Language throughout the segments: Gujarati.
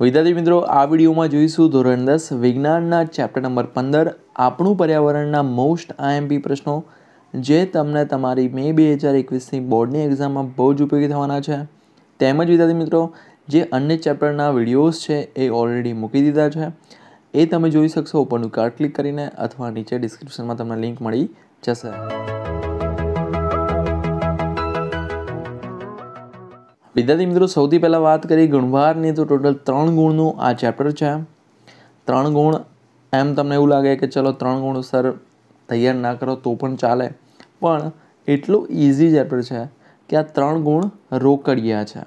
વિદ્યાર્થી મિત્રો આ વિડીયોમાં જોઈશું ધોરણ દસ વિજ્ઞાનના ચેપ્ટર નંબર પંદર આપણું પર્યાવરણના મોસ્ટ આઈએમપી પ્રશ્નો જે તમને તમારી મે બે હજાર એકવીસની બોર્ડની એક્ઝામમાં બહુ જ ઉપયોગી થવાના છે તેમજ વિદ્યાર્થી મિત્રો જે અન્ય ચેપ્ટરના વિડીયોઝ છે એ ઓલરેડી મૂકી દીધા છે એ તમે જોઈ શકશો ઉપરનું કાર્ડ ક્લિક કરીને અથવા નીચે ડિસ્ક્રિપ્શનમાં તમને લિંક મળી જશે વિદ્યાર્થી મિત્રો સૌથી પહેલાં વાત કરી ગુણવારની તો ટોટલ ત્રણ ગુણનું આ ચેપ્ટર છે ત્રણ ગુણ એમ તમને એવું લાગે કે ચલો ત્રણ ગુણ સર તૈયાર ના કરો તો પણ ચાલે પણ એટલું ઇઝી ચેપ્ટર છે કે આ ત્રણ ગુણ રોકડિયા છે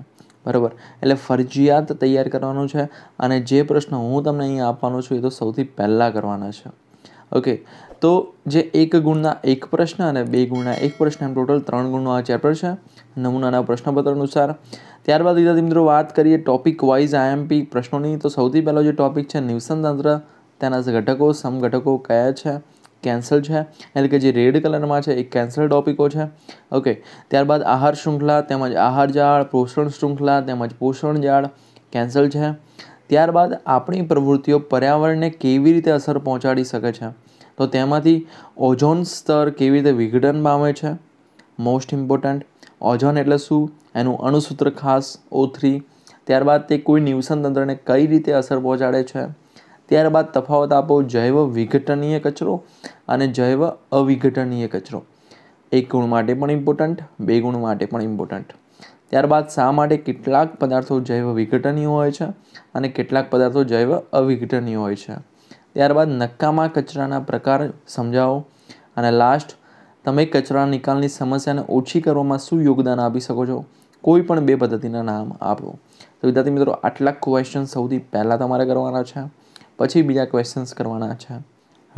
બરાબર એટલે ફરજિયાત તૈયાર કરવાનો છે અને જે પ્રશ્ન હું તમને અહીંયા આપવાનો છું એ તો સૌથી પહેલાં કરવાના છે ઓકે તો જે એક ગુણના એક પ્રશ્ન અને બે ગુણના એક પ્રશ્ન એમ ટોટલ ત્રણ ગુણનો આ ચેપ્ટર છે નમૂનાના પ્રશ્નપત્ર અનુસાર ત્યારબાદ વિદ્યાર્થી મિત્રો વાત કરીએ ટોપિક વાઇઝ આઈએમપી પ્રશ્નોની તો સૌથી પહેલો જે ટોપિક છે નિવસનતંત્ર તેના ઘટકો સમઘટકો કયા છે કેન્સલ છે એટલે કે જે રેડ કલરમાં છે એ કેન્સલ ટોપિકો છે ઓકે ત્યારબાદ આહાર શૃંખલા તેમજ આહાર જાળ પોષણ શૃંખલા તેમજ પોષણ જાળ કેન્સલ છે ત્યારબાદ આપણી પ્રવૃત્તિઓ પર્યાવરણને કેવી રીતે અસર પહોંચાડી શકે છે તો તેમાંથી ઓઝોન સ્તર કેવી રીતે વિઘટન પામે છે મોસ્ટ ઇમ્પોર્ટન્ટ ઓઝોન એટલે શું એનું અણુસૂત્ર ખાસ ઓ થ્રી ત્યારબાદ તે કોઈ નિવસન તંત્રને કઈ રીતે અસર પહોંચાડે છે ત્યારબાદ તફાવત આપો જૈવ વિઘટનીય કચરો અને જૈવ અવિઘટનીય કચરો એક ગુણ માટે પણ ઇમ્પોર્ટન્ટ બે ગુણ માટે પણ ઇમ્પોર્ટન્ટ ત્યારબાદ શા માટે કેટલાક પદાર્થો જૈવ વિઘટનીય હોય છે અને કેટલાક પદાર્થો જૈવ અવિઘટનીય હોય છે ત્યારબાદ નક્કામાં કચરાના પ્રકાર સમજાવો અને લાસ્ટ તમે કચરા નિકાલની સમસ્યાને ઓછી કરવામાં શું યોગદાન આપી શકો છો કોઈ પણ બે પદ્ધતિના નામ આપો તો વિદ્યાર્થી મિત્રો આટલા ક્વેશ્ચન સૌથી પહેલાં તમારે કરવાના છે પછી બીજા ક્વેશ્ચન્સ કરવાના છે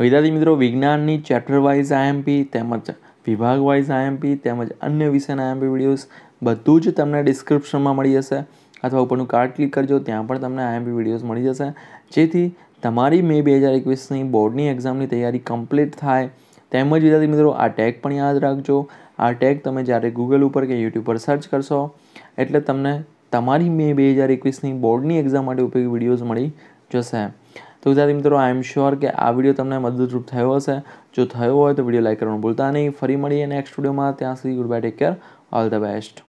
વિદ્યાર્થી મિત્રો વિજ્ઞાનની ચેપ્ટર વાઇઝ આઈએમપી તેમજ વિભાગ વાઇઝ આઈએમપી તેમજ અન્ય વિષયના આઈએમપી વિડીયોઝ બધું જ તમને ડિસ્ક્રિપ્શનમાં મળી જશે અથવા ઉપરનું કાર્ડ ક્લિક કરજો ત્યાં પણ તમને આઈએમપી વિડીયોઝ મળી જશે જેથી તમારી મે બે હજાર એકવીસની બોર્ડની એક્ઝામની તૈયારી કમ્પ્લીટ થાય તેમજ વિદ્યાર્થી મિત્રો આ ટેગ પણ યાદ રાખજો આ ટેગ તમે જ્યારે ગૂગલ ઉપર કે યુટ્યુબ પર સર્ચ કરશો એટલે તમને તમારી મે બે હજાર એકવીસની બોર્ડની એક્ઝામ માટે ઉપયોગી વિડીયોઝ મળી જશે તો વિદ્યાર્થી મિત્રો આઈ એમ શ્યોર કે આ વિડીયો તમને મદદરૂપ થયો હશે જો થયો હોય તો વિડીયો લાઇક કરવાનું ભૂલતા નહીં ફરી મળીએ નેક્સ્ટ વિડીયોમાં ત્યાં સુધી good bye take care all the best